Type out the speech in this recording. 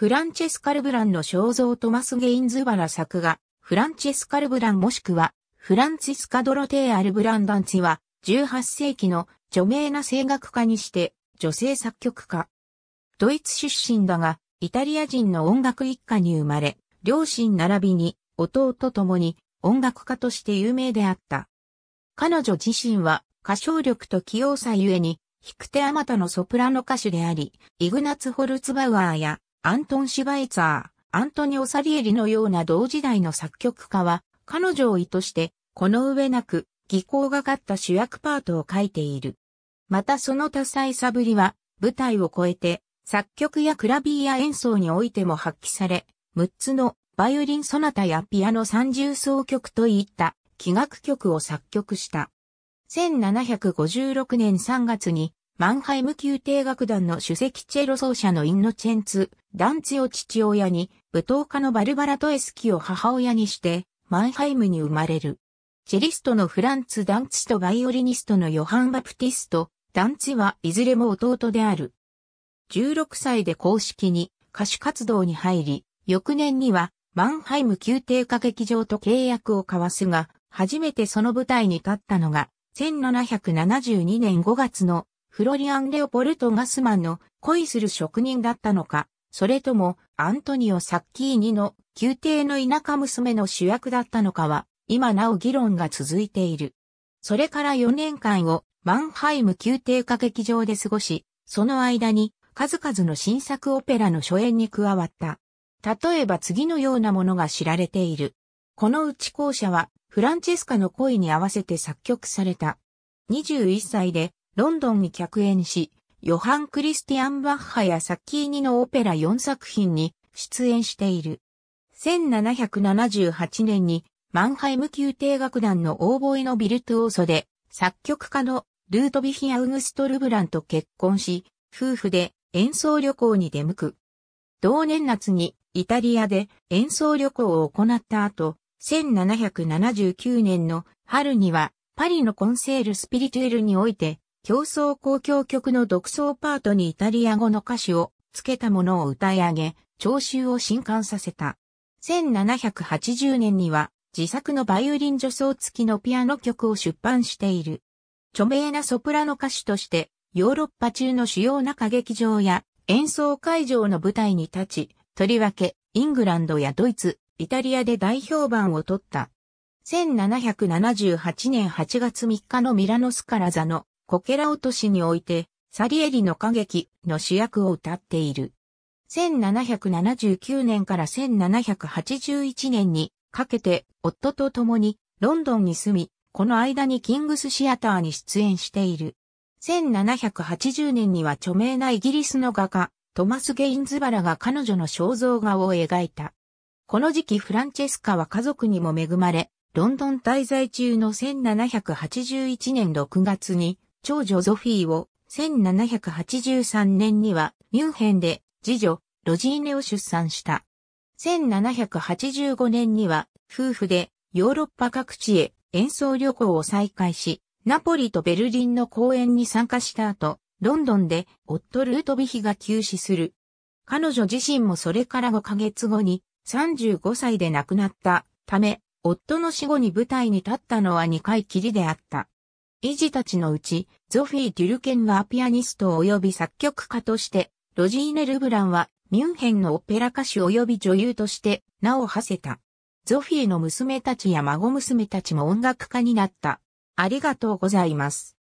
フランチェス・カルブランの肖像トマス・ゲインズバラ作画、フランチェス・カルブランもしくは、フランチスカ・ドロテー・アルブランダンツは、18世紀の著名な声楽家にして、女性作曲家。ドイツ出身だが、イタリア人の音楽一家に生まれ、両親並びに弟と共に音楽家として有名であった。彼女自身は歌唱力と器用さゆえに、引く手あまたのソプラノ歌手であり、イグナツ・ホルツバウアーやアントン・シュバイツァー、アントニオ・サリエリのような同時代の作曲家は、彼女を意図して、この上なく、技巧がかった主役パートを書いている。またその多彩さぶりは、舞台を超えて、作曲やクラビーや演奏においても発揮され、6つのバイオリン・ソナタやピアノ三重奏曲といった器楽曲を作曲した。1756年3月にマンハイム宮廷楽団の主席チェロ奏者のインノチェンツ・ダンツを父親に、舞踏家のバルバラ・トエスキを母親にして、マンハイムに生まれる。チェリストのフランツ・ダンツとバイオリニストのヨハン・バプティスト、ダンツはいずれも弟である。16歳で公式に歌手活動に入り、翌年にはマンハイム宮廷歌劇場と契約を交わすが、初めてその舞台に立ったのが、1772年5月のフロリアン・レオポルト・ガスマンの恋する職人だったのか、それともアントニオ・サッキーニの宮廷の田舎娘の主役だったのかは、今なお議論が続いている。それから4年間をマンハイム宮廷歌劇場で過ごし、その間に数々の新作オペラの初演に加わった。例えば次のようなものが知られている。このうち校舎はフランチェスカの恋に合わせて作曲された。21歳でロンドンに客演し、ヨハン・クリスティアン・バッハやサッキーニのオペラ4作品に出演している。1778年にマンハイム宮廷楽団のオーボエのビルトオーソで作曲家のルートビヒ・アウグスト・ルブランと結婚し、夫婦で演奏旅行に出向く。同年夏にイタリアで演奏旅行を行った後、1779年の春にはパリのコンセール・スピリチュエルにおいて競争公共曲の独奏パートにイタリア語の歌詞を付けたものを歌い上げ、聴衆を震撼させた。1780年には自作のバイオリン助走付きのピアノ曲を出版している。著名なソプラノ歌手としてヨーロッパ中の主要な歌劇場や演奏会場の舞台に立ち、とりわけイングランドやドイツ、イタリアで大評判を取った。1778年8月3日のミラノスカラザのこけら落としにおいて、サリエリの歌劇の主役を歌っている。1779年から1781年にかけて夫と共にロンドンに住み、この間にキングスシアターに出演している。1780年には著名なイギリスの画家、トマス・ゲインズバラが彼女の肖像画を描いた。この時期フランチェスカは家族にも恵まれ、ロンドン滞在中の1781年6月に長女ゾフィーを1783年にはミュンヘンで次女ロジーネを出産した。1785年には夫婦でヨーロッパ各地へ演奏旅行を再開し、ナポリとベルリンの公演に参加した後、ロンドンで夫ルートビヒが急死する。彼女自身もそれから5ヶ月後に35歳で亡くなったため、夫の死後に舞台に立ったのは2回きりであった。イジたちのうち、ゾフィー・デュルケンはピアニスト及び作曲家として、ロジーネ・ルブランはミュンヘンのオペラ歌手及び女優として名を馳せた。ゾフィーの娘たちや孫娘たちも音楽家になった。ありがとうございます。